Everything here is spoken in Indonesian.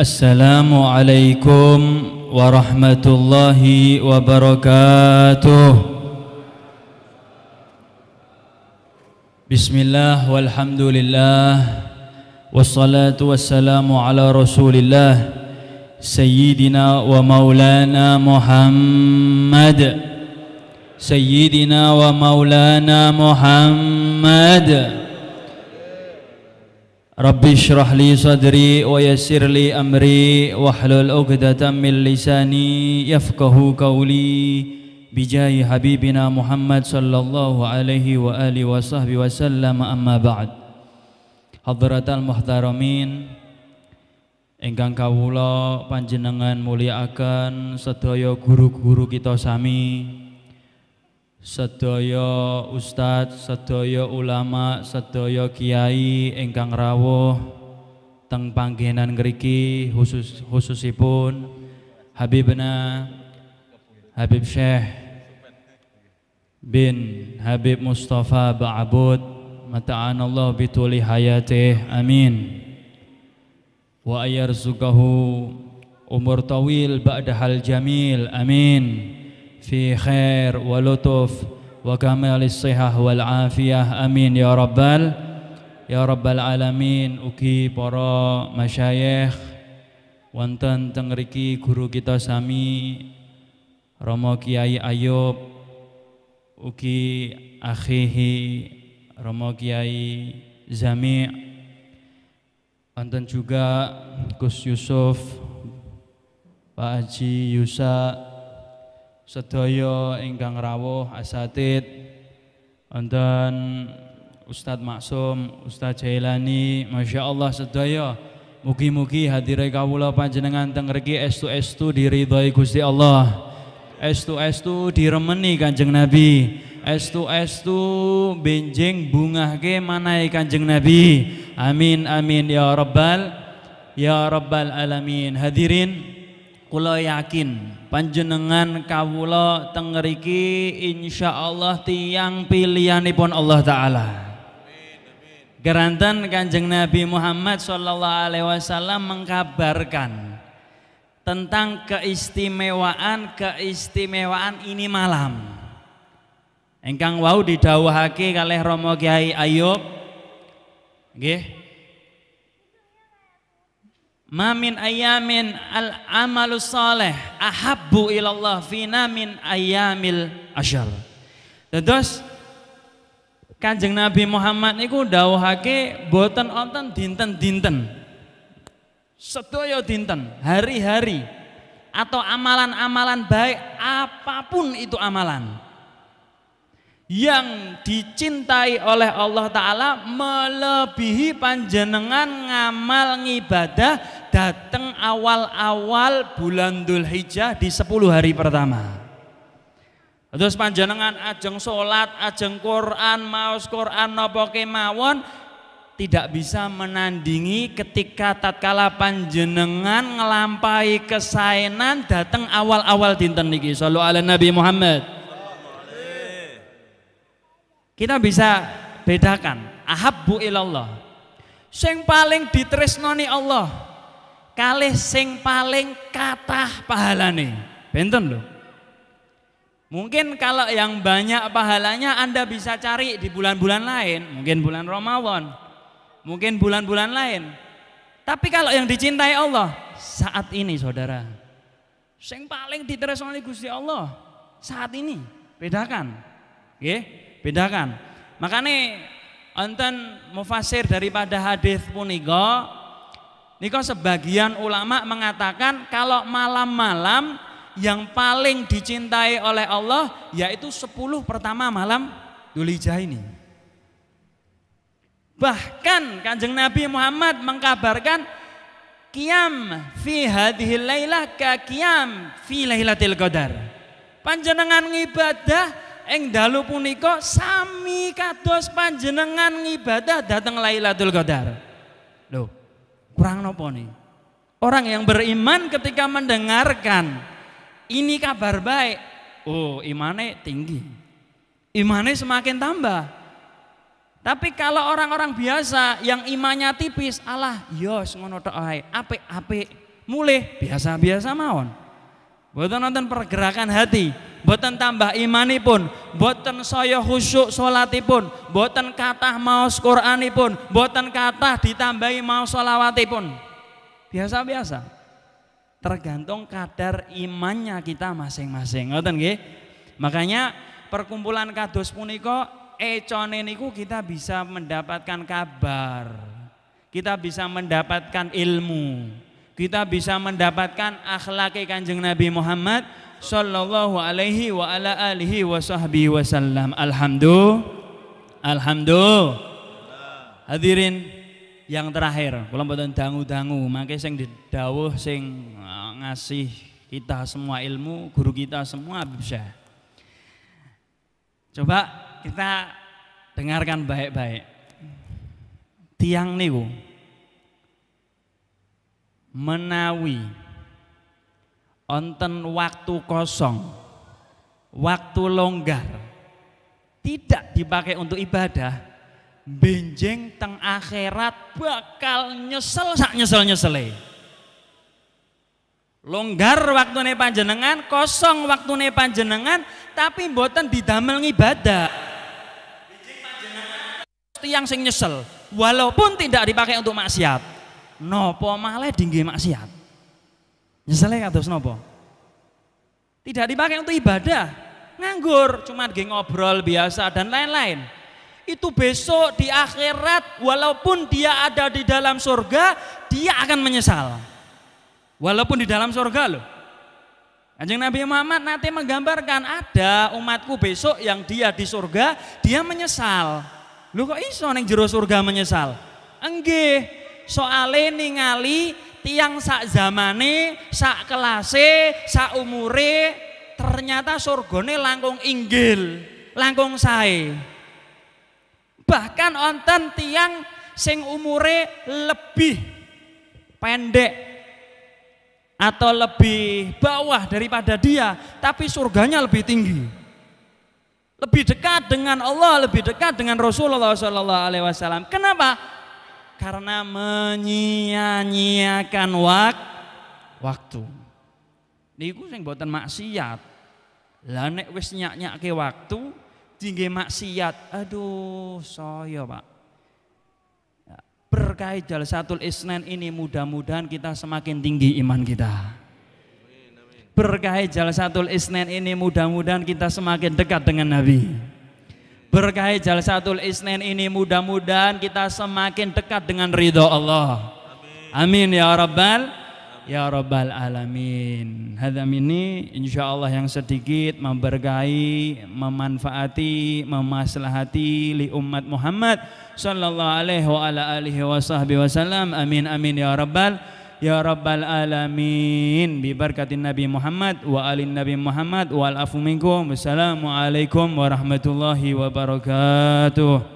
السلام عليكم ورحمة الله وبركاته بسم الله والحمد لله والصلاة والسلام على رسول الله سيدنا ومولانا محمد سيدنا ومولانا محمد رب اشرح لي صدري ويسر لي أمري واحلل عقدة من لساني يفقه قولي بجاه حبيبنا محمد صلى الله عليه وآله وصحبه وسلم أما بعد hadratal muhtaramin Engkang kawula panjenengan mulyakaken sedaya guru-guru kita sami sedaya ustaz, sedaya ulama sedaya kiai ingkang rawuh teng panggenan ngriki khusus khususipun Habibna Habib Syekh bin Habib Mustafa Ba'abud mata'ana Allah bituli hayatih amin wa ayarzukahu umur tawil ba'dahal jamil amin fi khair wa lutuf wa kamalis sihah wal afiyah amin ya rabbal ya rabbal alamin uki para masyayikh wonten tengriki guru kita sami Romo Kiai Ayub uki akhihi Romo Kiai Zami, Anton juga Gus Yusuf, Pak Haji Yusa, Sedoyo Ingkang Rawuh Asatid, Anton Ustadz Maksum, Ustadz Jailani, Masya Allah Sedoyo, Mugi-mugi hadirai kawula panjenengan S2S2 estu estu diridhoi Gusti Allah. Estu estu diremeni Kanjeng Nabi estu estu benjing mana ikan kanjeng Nabi amin amin ya rabbal ya rabbal alamin hadirin kula yakin panjenengan kawula tengeriki insya Allah tiang pilihanipun Allah taala Garanten Kanjeng Nabi Muhammad Sallallahu Alaihi Wasallam mengkabarkan tentang keistimewaan keistimewaan ini malam. Engkang wau didawahake kalih Rama Kiai Ayub. Nggih. Mamin ayamin al amalu saleh ahabbu ilallah fina min ayamil asyar. Terus Kanjeng Nabi Muhammad niku dawuhake boten wonten dinten-dinten. Sedaya dinten, hari-hari atau amalan-amalan baik apapun itu amalan yang dicintai oleh Allah Ta'ala melebihi panjenengan ngamal ngibadah datang awal-awal bulan Dhul Hijjah di 10 hari pertama terus panjenengan ajeng sholat, ajeng Quran, maus Quran, nopo kemawon tidak bisa menandingi ketika tatkala panjenengan ngelampai kesainan datang awal-awal dinten niki. Sallu ala Nabi Muhammad. Kita bisa bedakan ahabbu ilallah. Sing paling ditresnoni Allah kali sing paling katah pahalane. Benten lho. Mungkin kalau yang banyak pahalanya Anda bisa cari di bulan-bulan lain, mungkin bulan Ramadan, mungkin bulan-bulan lain. Tapi kalau yang dicintai Allah saat ini saudara, sing paling diteres ditresnoni Gusti Allah saat ini, bedakan. Nggih. Okay? bedakan. Makanya enten mufasir daripada hadis puniko Niko sebagian ulama mengatakan kalau malam-malam yang paling dicintai oleh Allah yaitu 10 pertama malam dulijah ini. Bahkan Kanjeng Nabi Muhammad mengkabarkan kiam fi hadhil lailah ka kiam fi lailatul qadar. Panjenengan ngibadah Eng dalu punika sami kados panjenengan ngibadah datang Lailatul Qadar. Loh, kurang nopo nih? Orang yang beriman ketika mendengarkan ini kabar baik, oh imane tinggi. Imane semakin tambah. Tapi kalau orang-orang biasa yang imannya tipis, Allah, yos ngono tok ae, ape apik mulih biasa-biasa mawon. Buat nonton pergerakan hati boten tambah imanipun, boten saya khusyuk salatipun, boten kathah maos Qur'anipun, boten kathah ditambahi maos selawatipun. Biasa-biasa. Tergantung kadar imannya kita masing-masing. Ngoten nggih? Makanya perkumpulan kados punika econe niku kita bisa mendapatkan kabar. Kita bisa mendapatkan ilmu. Kita bisa mendapatkan akhlaki Kanjeng Nabi Muhammad sallallahu alaihi wa ala alihi wa sahbihi wasallam. Alhamdulillah. Alhamdulillah. Hadirin yang terakhir, kula mboten dangu-dangu, mangke sing didhawuh sing eh, ngasih kita semua ilmu, guru kita semua Habib Syah. Coba kita dengarkan baik-baik. Tiang niku menawi onten waktu kosong, waktu longgar, tidak dipakai untuk ibadah, benjeng teng akhirat bakal nyesel sak nyesel nyesel. Longgar waktu panjenengan, kosong waktu panjenengan, tapi buatan didamel ibadah. yang sing nyesel, walaupun tidak dipakai untuk maksiat. Nopo malah dinggi maksiat. Nyesele kados nopo? Tidak dipakai untuk ibadah, nganggur, cuma geng ngobrol biasa dan lain-lain. Itu besok di akhirat walaupun dia ada di dalam surga, dia akan menyesal. Walaupun di dalam surga loh. anjing Nabi Muhammad nanti menggambarkan ada umatku besok yang dia di surga, dia menyesal. Lu kok iso neng jero surga menyesal? Enggih, soale ningali tiang sak zamane, sak kelase, sak umure ternyata surgone langkung inggil, langkung sae. Bahkan onten tiang sing umure lebih pendek atau lebih bawah daripada dia, tapi surganya lebih tinggi lebih dekat dengan Allah, lebih dekat dengan Rasulullah SAW. Kenapa? Karena menyia-nyiakan wak, waktu. Niku sing buatan maksiat. Lah nek wis nyak-nyake waktu tinggi maksiat. Aduh, saya, Pak. Ya, Berkait Jalsatul Isnen ini mudah-mudahan kita semakin tinggi iman kita. Berkait Jalsatul Isnen ini mudah-mudahan kita semakin dekat dengan Nabi. Berkait Jalsatul Isnin ini mudah-mudahan kita semakin dekat dengan ridho Allah. Amin, ya Rabbal Ya Rabbal Alamin Hadam ini insya Allah yang sedikit Membergai, memanfaati, memaslahati Li umat Muhammad Sallallahu alaihi wa ala alihi wa sahbihi wa salam Amin amin ya Rabbal ya rabbal alamin bi barakatin nabi Muhammad wa alin nabi Muhammad wal afu minkum wassalamu alaikum warahmatullahi wabarakatuh